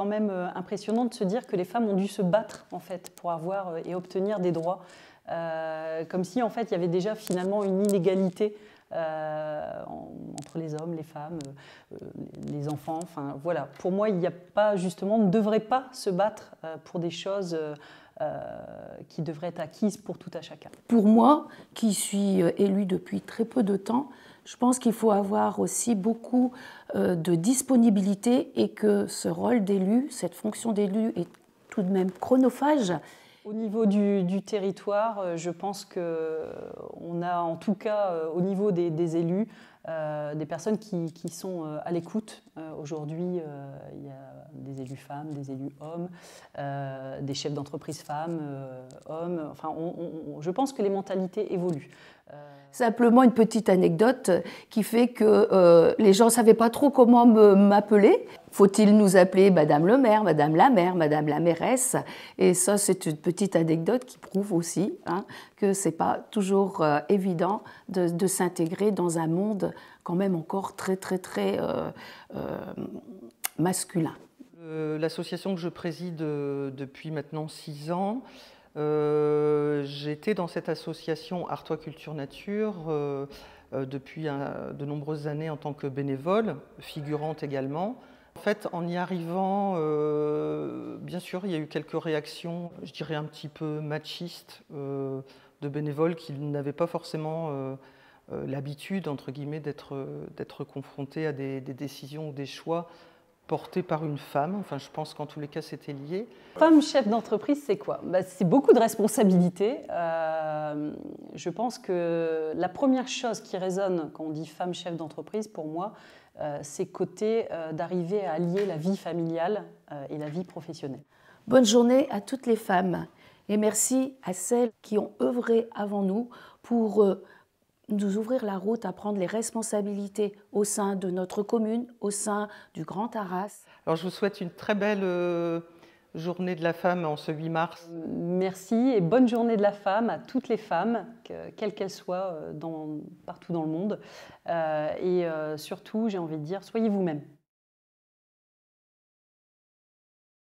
quand même euh, impressionnant de se dire que les femmes ont dû se battre en fait pour avoir euh, et obtenir des droits, euh, comme si en fait il y avait déjà finalement une inégalité entre les hommes, les femmes, les enfants. Enfin voilà, pour moi il n'y a pas justement, ne devrait pas se battre pour des choses. qui devraient être acquises pour tout à chacun. Pour moi, qui suis élue depuis très peu de temps, je pense qu'il faut avoir aussi beaucoup euh, de disponibilité et que ce rôle d'élu, cette fonction d'élu est tout de même chronophage. Au niveau du, territoire, euh, je pense qu'on euh, a en tout cas au niveau des, élus des personnes qui, sont à l'écoute. Aujourd'hui, il y a des élus femmes, des élus hommes, des chefs d'entreprise femmes, hommes. Enfin, je pense que les mentalités évoluent. Euh, Simplement une petite anecdote qui fait que euh, les gens ne savaient pas trop comment m'appeler. Faut-il nous appeler Madame le maire, Madame la maire, Madame la mairesse Et ça, c'est une petite anecdote qui prouve aussi hein, que ce n'est pas toujours euh, évident de, s'intégrer dans un monde quand même encore très, très, très masculin. L'association que je préside depuis maintenant six ans, euh, j'étais dans cette association Artois Culture Nature euh, euh, depuis de nombreuses années en tant que bénévole, figurante également. En fait, en y arrivant, bien sûr, il y a eu quelques réactions, je dirais un petit peu machistes, de bénévoles qui n'avaient pas forcément l'habitude, entre guillemets, d'être confrontés à des décisions ou des choix portée par une femme. Enfin, je pense qu'en tous les cas, c'était lié. Femme chef d'entreprise, c'est quoi bah, C'est beaucoup de responsabilités. Euh, je pense que la première chose qui résonne quand on dit femme chef d'entreprise, pour moi, euh, c'est côté euh, d'arriver à allier la vie familiale et la vie professionnelle. Bonne journée à toutes les femmes et merci à celles qui ont œuvré avant nous pour nous ouvrir la route à prendre les responsabilités au sein de notre commune, au sein du Grand Arras. Alors je vous souhaite une très belle euh, journée de la femme en ce 8 mars. Merci et bonne journée de la femme à toutes les femmes, quelles qu'elles soient euh, dans, partout dans le monde. Euh, et surtout, j'ai envie de dire, soyez vous-même.